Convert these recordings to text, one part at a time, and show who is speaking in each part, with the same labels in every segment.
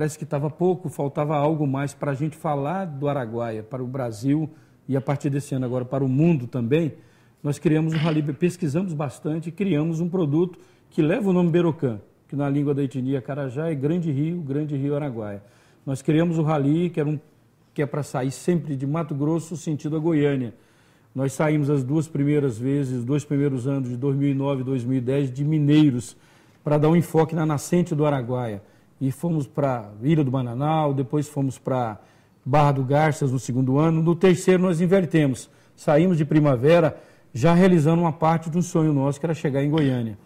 Speaker 1: Parece que estava pouco, faltava algo mais para a gente falar do Araguaia, para o Brasil e a partir desse ano agora para o mundo também. Nós criamos um rally, pesquisamos bastante e criamos um produto que leva o nome Berocan, que na língua da etnia Carajá é Grande Rio, Grande Rio Araguaia. Nós criamos o rally, que, era um, que é para sair sempre de Mato Grosso sentido a Goiânia. Nós saímos as duas primeiras vezes, os dois primeiros anos de 2009 e 2010 de Mineiros, para dar um enfoque na nascente do Araguaia e fomos para Ilha do Bananal, depois fomos para Barra do Garças no segundo ano. No terceiro, nós invertemos. Saímos de primavera já realizando uma parte de um sonho nosso, que era chegar em Goiânia.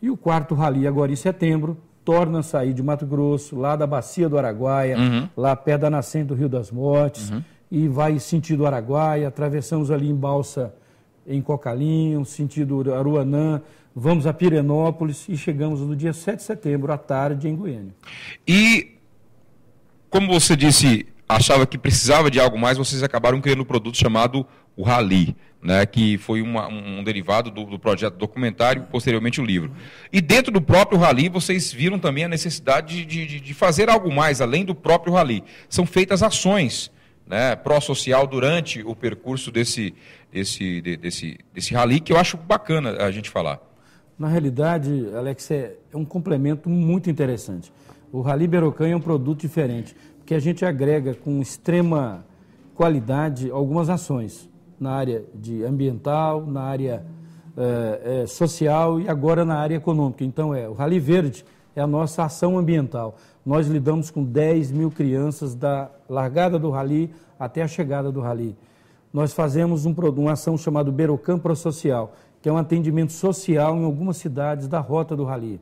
Speaker 1: E o quarto rally, agora em setembro, torna a sair de Mato Grosso, lá da Bacia do Araguaia, uhum. lá perto da nascente do Rio das Mortes, uhum. e vai sentido Araguaia. Atravessamos ali em balsa em Cocalinho, sentido Aruanã, vamos a Pirenópolis e chegamos no dia 7 de setembro, à tarde, em Goiânia.
Speaker 2: E, como você disse, achava que precisava de algo mais, vocês acabaram criando um produto chamado o Rally, né, que foi uma, um derivado do, do projeto documentário, posteriormente o livro. E dentro do próprio Rally, vocês viram também a necessidade de, de, de fazer algo mais, além do próprio Rally. São feitas ações né, pró-social durante o percurso desse, desse, desse, desse rally, que eu acho bacana a gente falar.
Speaker 1: Na realidade, Alex, é, é um complemento muito interessante. O Rally Berocan é um produto diferente, porque a gente agrega com extrema qualidade algumas ações na área de ambiental, na área é, é, social e agora na área econômica. Então, é o Rally Verde é a nossa ação ambiental. Nós lidamos com 10 mil crianças da largada do Rally até a chegada do Rally. Nós fazemos um, uma ação chamada Berocam Pro Social, que é um atendimento social em algumas cidades da rota do Rally.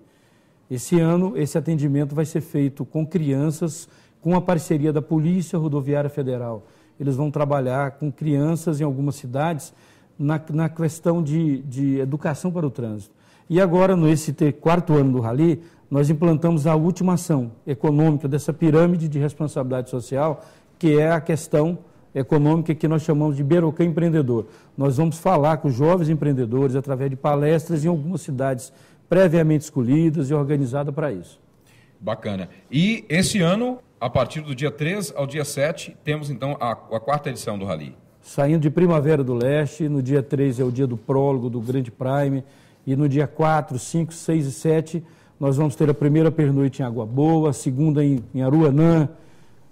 Speaker 1: Esse ano, esse atendimento vai ser feito com crianças, com a parceria da Polícia Rodoviária Federal. Eles vão trabalhar com crianças em algumas cidades na, na questão de, de educação para o trânsito. E agora, nesse quarto ano do Rally, nós implantamos a última ação econômica dessa pirâmide de responsabilidade social, que é a questão econômica que nós chamamos de Berocan Empreendedor. Nós vamos falar com jovens empreendedores através de palestras em algumas cidades previamente escolhidas e organizada para isso.
Speaker 2: Bacana. E esse ano, a partir do dia 3 ao dia 7, temos então a, a quarta edição do Rally.
Speaker 1: Saindo de Primavera do Leste, no dia 3 é o dia do prólogo do Grande Prime, e no dia 4, 5, 6 e 7 nós vamos ter a primeira pernoite em Água Boa, a segunda em, em Aruanã,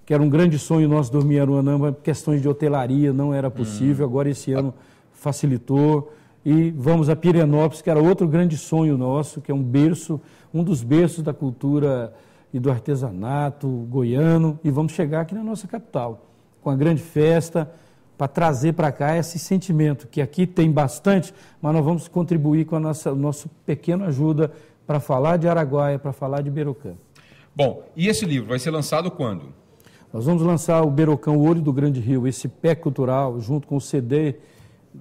Speaker 1: que era um grande sonho nosso dormir em Aruanã, mas questões de hotelaria não era possível, hum. agora esse ano facilitou. E vamos a Pirenópolis, que era outro grande sonho nosso, que é um berço, um dos berços da cultura e do artesanato goiano, e vamos chegar aqui na nossa capital, com a grande festa, para trazer para cá esse sentimento, que aqui tem bastante, mas nós vamos contribuir com a nossa, nosso pequena ajuda para falar de Araguaia, para falar de Berucã.
Speaker 2: Bom, e esse livro vai ser lançado quando?
Speaker 1: Nós vamos lançar o Berocão Olho do Grande Rio, esse pé cultural, junto com o CD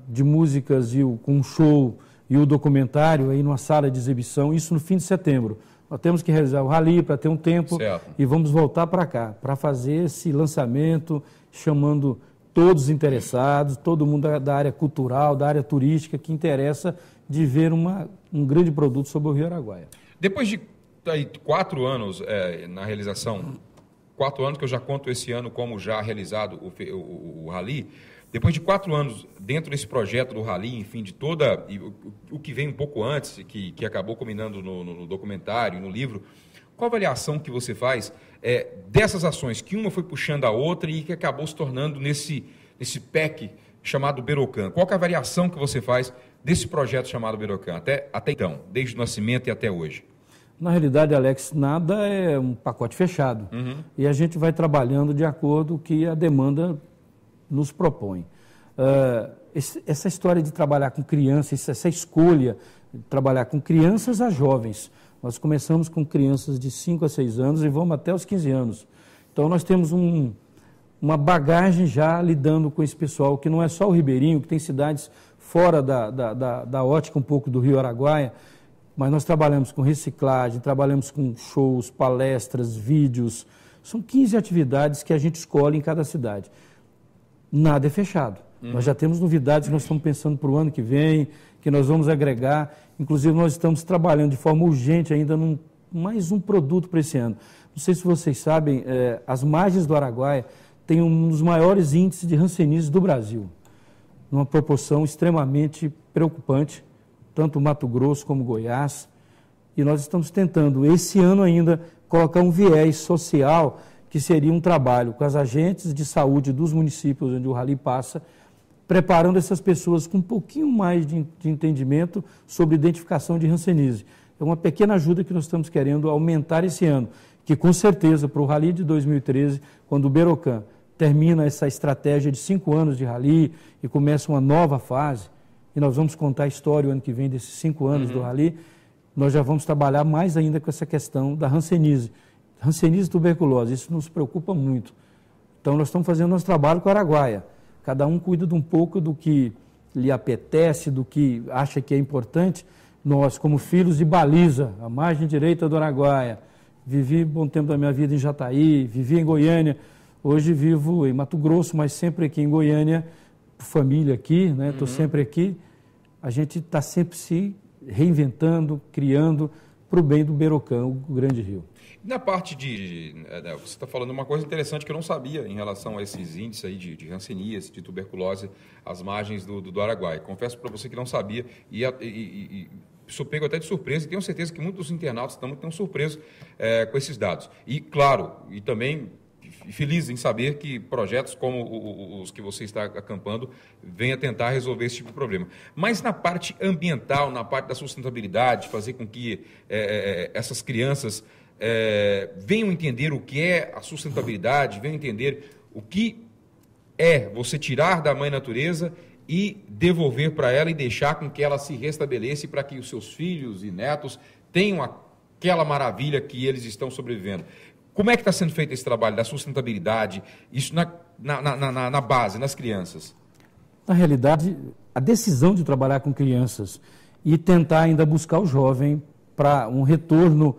Speaker 1: de músicas e o, com um show e o documentário aí numa sala de exibição, isso no fim de setembro. Nós temos que realizar o rally para ter um tempo certo. e vamos voltar para cá para fazer esse lançamento, chamando todos interessados, todo mundo da, da área cultural, da área turística que interessa de ver uma, um grande produto sobre o Rio Araguaia.
Speaker 2: Depois de aí, quatro anos é, na realização quatro anos, que eu já conto esse ano como já realizado o, o, o Rally, depois de quatro anos dentro desse projeto do Rally, enfim, de toda o, o que vem um pouco antes, que, que acabou combinando no, no documentário, no livro, qual a avaliação que você faz é, dessas ações, que uma foi puxando a outra e que acabou se tornando nesse, nesse PEC chamado Berocan? Qual é a avaliação que você faz desse projeto chamado Berocan, até, até então, desde o nascimento e até hoje?
Speaker 1: Na realidade, Alex, nada é um pacote fechado. Uhum. E a gente vai trabalhando de acordo com o que a demanda nos propõe. Uh, esse, essa história de trabalhar com crianças, essa escolha de trabalhar com crianças a jovens. Nós começamos com crianças de 5 a 6 anos e vamos até os 15 anos. Então, nós temos um, uma bagagem já lidando com esse pessoal, que não é só o Ribeirinho, que tem cidades fora da, da, da, da ótica um pouco do Rio Araguaia, mas nós trabalhamos com reciclagem, trabalhamos com shows, palestras, vídeos. São 15 atividades que a gente escolhe em cada cidade. Nada é fechado. Uhum. Nós já temos novidades que nós estamos pensando para o ano que vem, que nós vamos agregar. Inclusive, nós estamos trabalhando de forma urgente ainda num mais um produto para esse ano. Não sei se vocês sabem, é, as margens do Araguaia têm um dos maiores índices de rancenise do Brasil, numa proporção extremamente preocupante tanto Mato Grosso como Goiás. E nós estamos tentando, esse ano ainda, colocar um viés social, que seria um trabalho com as agentes de saúde dos municípios onde o Rally passa, preparando essas pessoas com um pouquinho mais de, de entendimento sobre identificação de Hanseníase. É uma pequena ajuda que nós estamos querendo aumentar esse ano, que com certeza para o Rally de 2013, quando o Berocan termina essa estratégia de cinco anos de Rally e começa uma nova fase, e nós vamos contar a história o ano que vem desses cinco anos uhum. do Rally, nós já vamos trabalhar mais ainda com essa questão da Hansenise. Hansenise e tuberculose, isso nos preocupa muito. Então, nós estamos fazendo nosso trabalho com a Araguaia. Cada um cuida de um pouco do que lhe apetece, do que acha que é importante. Nós, como filhos de Baliza, a margem direita do Araguaia, vivi um bom tempo da minha vida em Jataí, vivi em Goiânia, hoje vivo em Mato Grosso, mas sempre aqui em Goiânia, família aqui, né? Estou uhum. sempre aqui. A gente está sempre se reinventando, criando para o bem do Berocão, o Grande Rio.
Speaker 2: Na parte de. Você está falando uma coisa interessante que eu não sabia em relação a esses índices aí de, de rancenias, de tuberculose, às margens do, do, do Araguaia. Confesso para você que não sabia e, e, e sou pego até de surpresa e tenho certeza que muitos internautas também estão surpresos é, com esses dados. E, claro, e também feliz em saber que projetos como os que você está acampando venham tentar resolver esse tipo de problema. Mas na parte ambiental, na parte da sustentabilidade, fazer com que é, essas crianças é, venham entender o que é a sustentabilidade, venham entender o que é você tirar da mãe natureza e devolver para ela e deixar com que ela se restabeleça para que os seus filhos e netos tenham aquela maravilha que eles estão sobrevivendo. Como é que está sendo feito esse trabalho da sustentabilidade, isso na, na, na, na, base, nas crianças?
Speaker 1: Na realidade, a decisão de trabalhar com crianças e tentar ainda buscar o jovem para um retorno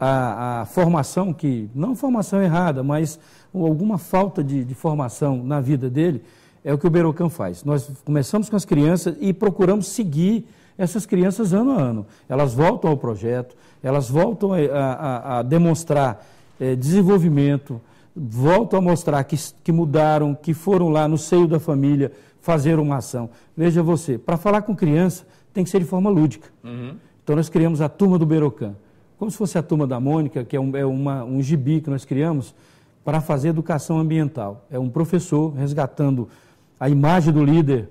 Speaker 1: à, à, formação, que não formação errada, mas alguma falta de, de formação na vida dele, é o que o Berocan faz. Nós começamos com as crianças e procuramos seguir essas crianças ano a ano. Elas voltam ao projeto, elas voltam a, a, a demonstrar é, desenvolvimento, volto a mostrar que, que mudaram, que foram lá no seio da família fazer uma ação. Veja você, para falar com criança tem que ser de forma lúdica. Uhum. Então nós criamos a turma do Berocan, como se fosse a turma da Mônica, que é um, é uma, um gibi que nós criamos para fazer educação ambiental. É um professor resgatando a imagem do líder,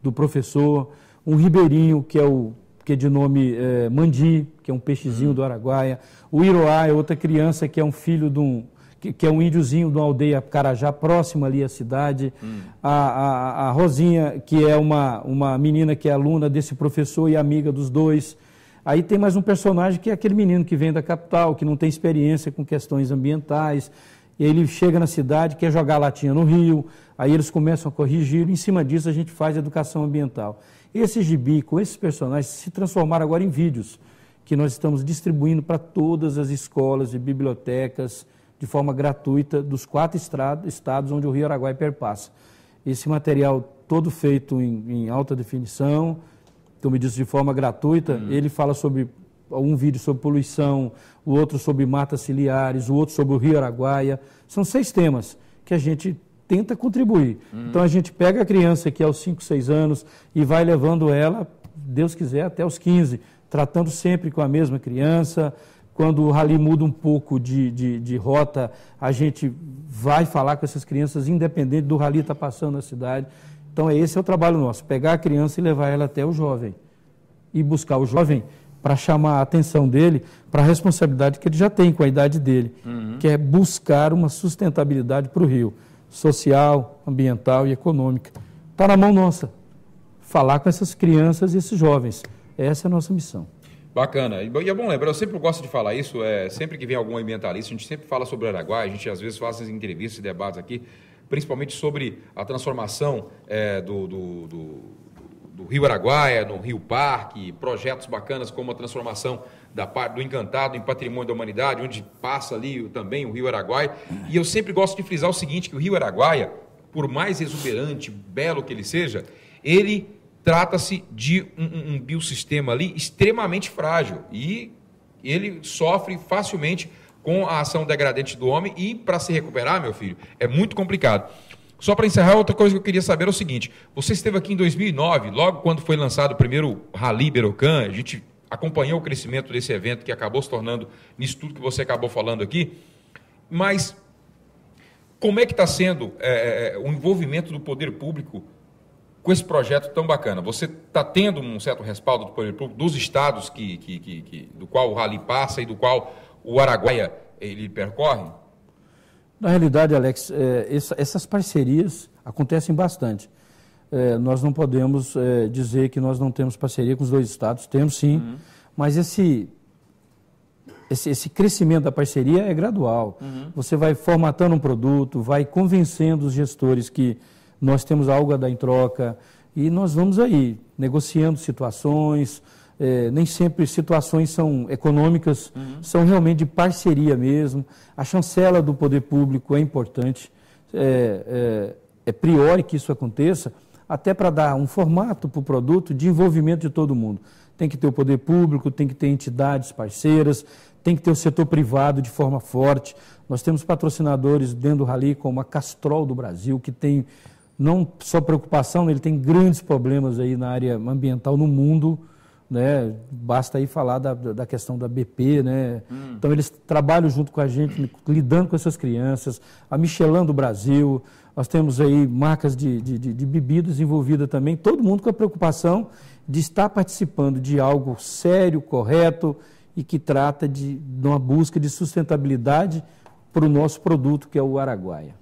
Speaker 1: do professor, um ribeirinho, que é o que é de nome é, Mandi, que é um peixezinho uhum. do Araguaia. O Iroá é outra criança que é um filho de um, que, que, é um índiozinho de uma aldeia Carajá, próxima ali à cidade. Hum. A, a, a, Rosinha, que é uma, uma menina que é aluna desse professor e amiga dos dois. Aí tem mais um personagem que é aquele menino que vem da capital, que não tem experiência com questões ambientais e aí ele chega na cidade, quer jogar a latinha no rio, aí eles começam a corrigir, e em cima disso a gente faz educação ambiental. Esse gibi, com esses personagens, se transformaram agora em vídeos, que nós estamos distribuindo para todas as escolas e bibliotecas, de forma gratuita, dos quatro estados onde o Rio Araguai perpassa. Esse material todo feito em, em alta definição, como eu disse, de forma gratuita, hum. ele fala sobre um vídeo sobre poluição, o outro sobre matas ciliares, o outro sobre o Rio Araguaia. São seis temas que a gente tenta contribuir. Hum. Então a gente pega a criança que é aos 5, 6 anos e vai levando ela, Deus quiser, até os 15, tratando sempre com a mesma criança. Quando o rally muda um pouco de, de, de rota, a gente vai falar com essas crianças, independente do rally estar tá passando na cidade. Então esse é o trabalho nosso, pegar a criança e levar ela até o jovem. E buscar o jovem para chamar a atenção dele para a responsabilidade que ele já tem com a idade dele, uhum. que é buscar uma sustentabilidade para o Rio, social, ambiental e econômica. Está na mão nossa falar com essas crianças e esses jovens. Essa é a nossa missão.
Speaker 2: Bacana. E é bom lembrar, eu sempre gosto de falar isso, é, sempre que vem algum ambientalista, a gente sempre fala sobre Araguai, a gente às vezes faz essas entrevistas e debates aqui, principalmente sobre a transformação é, do, do, do do Rio Araguaia, no Rio Parque, projetos bacanas como a transformação da parte do encantado em patrimônio da humanidade, onde passa ali também o Rio Araguaia. E eu sempre gosto de frisar o seguinte, que o Rio Araguaia, por mais exuberante, belo que ele seja, ele trata-se de um, um biosistema ali extremamente frágil e ele sofre facilmente com a ação degradante do homem e para se recuperar, meu filho, é muito complicado. Só para encerrar, outra coisa que eu queria saber é o seguinte: você esteve aqui em 2009, logo quando foi lançado o primeiro Rally Berocan, a gente acompanhou o crescimento desse evento que acabou se tornando nisso tudo que você acabou falando aqui. Mas como é que está sendo é, é, é, o envolvimento do poder público com esse projeto tão bacana? Você está tendo um certo respaldo do poder público dos estados que, que, que, que, do qual o Rally passa e do qual o Araguaia ele percorre?
Speaker 1: Na realidade, Alex, é, essa, essas parcerias acontecem bastante. É, nós não podemos é, dizer que nós não temos parceria com os dois estados, temos sim, uhum. mas esse, esse, esse, crescimento da parceria é gradual. Uhum. Você vai formatando um produto, vai convencendo os gestores que nós temos algo a dar em troca e nós vamos aí negociando situações, é, nem sempre situações são econômicas, uhum. são realmente de parceria mesmo. A chancela do poder público é importante, é, é, é priori que isso aconteça, até para dar um formato para o produto de envolvimento de todo mundo. Tem que ter o poder público, tem que ter entidades parceiras, tem que ter o setor privado de forma forte. Nós temos patrocinadores dentro do Rally, como a Castrol do Brasil, que tem não só preocupação, ele tem grandes problemas aí na área ambiental no mundo né? Basta aí falar da, da questão da BP, né? Hum. Então eles trabalham junto com a gente, lidando com essas crianças, a Michelin do Brasil, nós temos aí marcas de, de, de, de bebidas envolvidas também, todo mundo com a preocupação de estar participando de algo sério, correto e que trata de, de uma busca de sustentabilidade para o nosso produto, que é o Araguaia.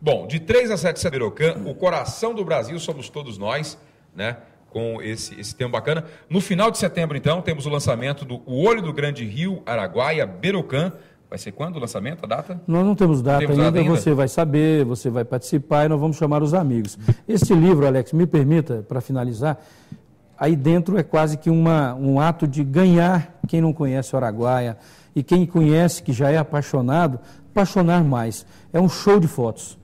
Speaker 2: Bom, de 3 a 7 Sederocan, o coração do Brasil somos todos nós, né? com esse, esse tema bacana. No final de setembro, então, temos o lançamento do O Olho do Grande Rio, Araguaia, Berocan. Vai ser quando o lançamento, a data?
Speaker 1: Nós não temos data, não temos ainda, data ainda, você vai saber, você vai participar e nós vamos chamar os amigos. Este livro, Alex, me permita, para finalizar, aí dentro é quase que uma, um ato de ganhar quem não conhece o Araguaia e quem conhece, que já é apaixonado, apaixonar mais. É um show de fotos.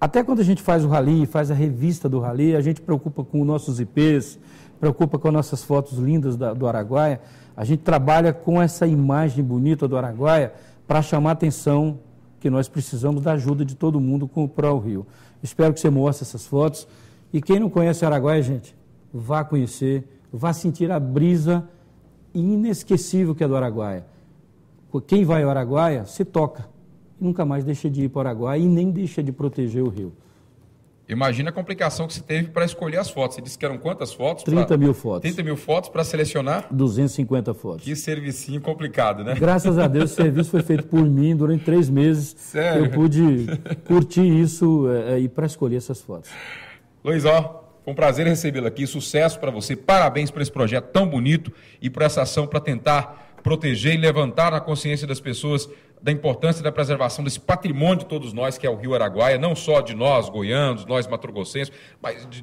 Speaker 1: Até quando a gente faz o rally, faz a revista do rally, a gente preocupa com nossos IPs, preocupa com nossas fotos lindas da, do Araguaia. A gente trabalha com essa imagem bonita do Araguaia para chamar a atenção que nós precisamos da ajuda de todo mundo com o Pro Rio. Espero que você mostre essas fotos. E quem não conhece Araguaia, gente, vá conhecer, vá sentir a brisa inesquecível que é do Araguaia. Quem vai ao Araguaia se toca e nunca mais deixa de ir para o Araguaia e nem deixa de proteger o rio.
Speaker 2: Imagina a complicação que se teve para escolher as fotos. Você disse que eram quantas fotos? 30 pra... mil fotos. 30 mil fotos para selecionar?
Speaker 1: 250
Speaker 2: fotos. Que serviço complicado, né? Graças a Deus, o serviço
Speaker 1: foi feito por mim durante três meses. Sério? Eu pude curtir isso é, é e para escolher essas fotos.
Speaker 2: Luiz, ó, foi um prazer recebê-lo aqui. Sucesso para você. Parabéns por esse projeto tão bonito e por essa ação para tentar proteger e levantar na consciência das pessoas da importância da preservação desse patrimônio de todos nós, que é o Rio Araguaia, não só de nós, goianos, nós matrogocenses, mas de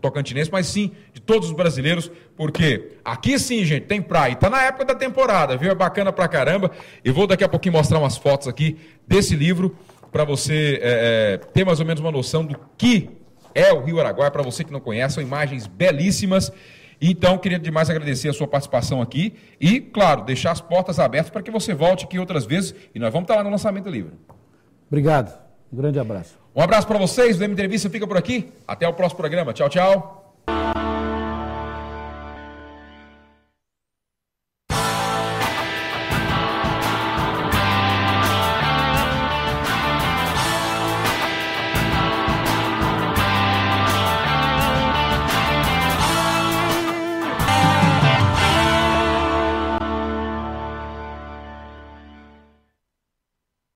Speaker 2: tocantinenses, mas sim de todos os brasileiros, porque aqui sim, gente, tem praia. Está na época da temporada, viu? É bacana pra caramba. e vou daqui a pouquinho mostrar umas fotos aqui desse livro para você é, é, ter mais ou menos uma noção do que é o Rio Araguaia. Para você que não conhece, são imagens belíssimas. Então, queria demais agradecer a sua participação aqui e, claro, deixar as portas abertas para que você volte aqui outras vezes e nós vamos estar lá no lançamento livre. Obrigado. Um grande abraço. Um abraço para vocês. O M Entrevista fica por aqui. Até o próximo programa. Tchau, tchau.